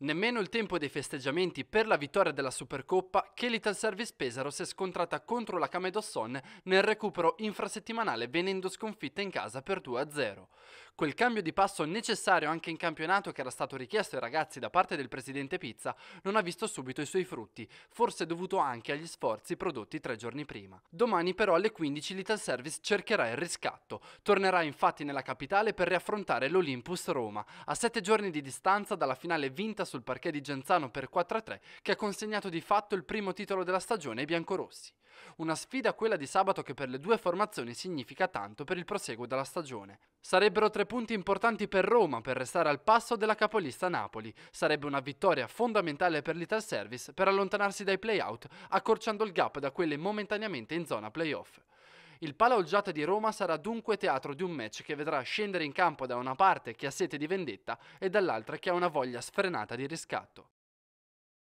Nemmeno il tempo dei festeggiamenti per la vittoria della Supercoppa che Service Pesaro si è scontrata contro la Camedosson nel recupero infrasettimanale venendo sconfitta in casa per 2-0 quel cambio di passo necessario anche in campionato che era stato richiesto ai ragazzi da parte del presidente Pizza non ha visto subito i suoi frutti, forse dovuto anche agli sforzi prodotti tre giorni prima. Domani però alle 15 l'Ital Service cercherà il riscatto, tornerà infatti nella capitale per riaffrontare l'Olympus Roma, a sette giorni di distanza dalla finale vinta sul parquet di Genzano per 4-3 che ha consegnato di fatto il primo titolo della stagione ai biancorossi. Una sfida quella di sabato che per le due formazioni significa tanto per il proseguo della stagione. Sarebbero tre punti importanti per Roma per restare al passo della capolista Napoli. Sarebbe una vittoria fondamentale per l'Ital Service per allontanarsi dai play-out, accorciando il gap da quelle momentaneamente in zona play-off. Il Palaoggiata di Roma sarà dunque teatro di un match che vedrà scendere in campo da una parte chi ha sete di vendetta e dall'altra chi ha una voglia sfrenata di riscatto.